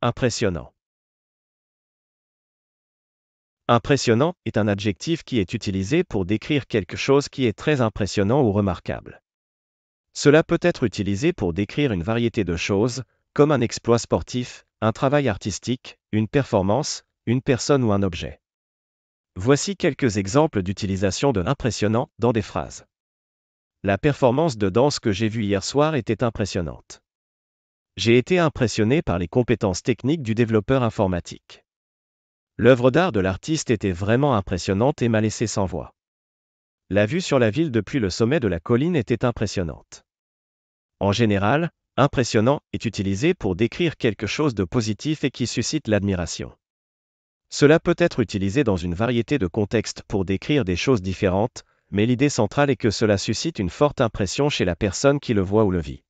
Impressionnant. Impressionnant est un adjectif qui est utilisé pour décrire quelque chose qui est très impressionnant ou remarquable. Cela peut être utilisé pour décrire une variété de choses, comme un exploit sportif, un travail artistique, une performance, une personne ou un objet. Voici quelques exemples d'utilisation de l'impressionnant dans des phrases. La performance de danse que j'ai vue hier soir était impressionnante j'ai été impressionné par les compétences techniques du développeur informatique. L'œuvre d'art de l'artiste était vraiment impressionnante et m'a laissé sans voix. La vue sur la ville depuis le sommet de la colline était impressionnante. En général, impressionnant est utilisé pour décrire quelque chose de positif et qui suscite l'admiration. Cela peut être utilisé dans une variété de contextes pour décrire des choses différentes, mais l'idée centrale est que cela suscite une forte impression chez la personne qui le voit ou le vit.